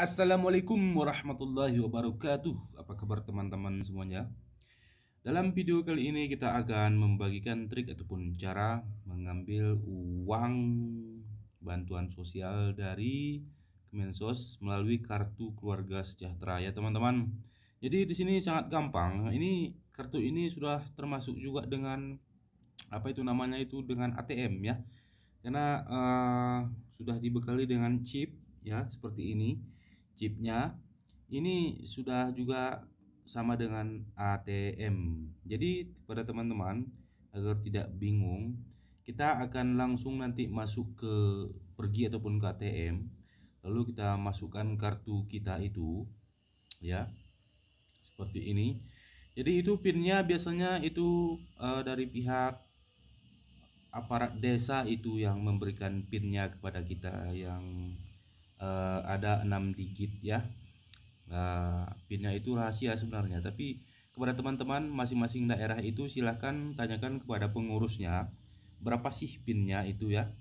Assalamualaikum warahmatullahi wabarakatuh Apa kabar teman-teman semuanya? Dalam video kali ini kita akan membagikan trik ataupun cara mengambil uang bantuan sosial dari Kemensos melalui kartu keluarga sejahtera ya teman-teman Jadi di sini sangat gampang Ini kartu ini sudah termasuk juga dengan apa itu namanya itu dengan ATM ya Karena uh, sudah dibekali dengan chip ya seperti ini chipnya ini sudah juga sama dengan ATM jadi pada teman-teman agar tidak bingung kita akan langsung nanti masuk ke pergi ataupun ke ATM lalu kita masukkan kartu kita itu ya seperti ini jadi itu pinnya biasanya itu uh, dari pihak aparat desa itu yang memberikan pinnya kepada kita yang ada enam digit ya nah, pinnya itu rahasia sebenarnya tapi kepada teman-teman masing-masing daerah itu silahkan tanyakan kepada pengurusnya berapa sih pinnya itu ya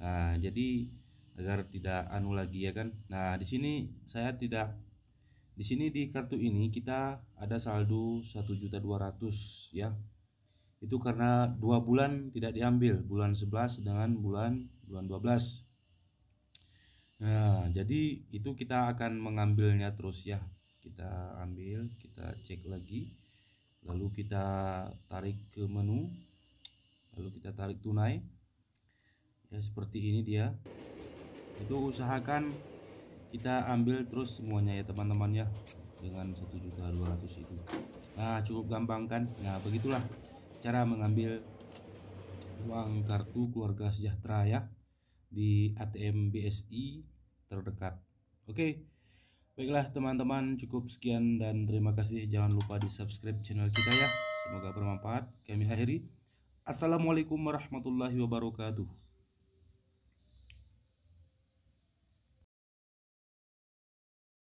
nah, jadi agar tidak anu lagi ya kan nah di sini saya tidak di sini di kartu ini kita ada saldo juta 1.200 ya itu karena dua bulan tidak diambil bulan 11 dengan bulan bulan 12 Nah, jadi itu kita akan mengambilnya terus ya. Kita ambil, kita cek lagi. Lalu kita tarik ke menu. Lalu kita tarik tunai. Ya, seperti ini dia. Itu usahakan kita ambil terus semuanya ya teman-teman ya dengan 1.200 itu. Nah, cukup gampang kan? Nah, begitulah cara mengambil uang kartu keluarga sejahtera ya di ATM BSI terdekat. Oke, baiklah teman-teman cukup sekian dan terima kasih. Jangan lupa di subscribe channel kita ya. Semoga bermanfaat. Kami akhiri. Assalamualaikum warahmatullahi wabarakatuh.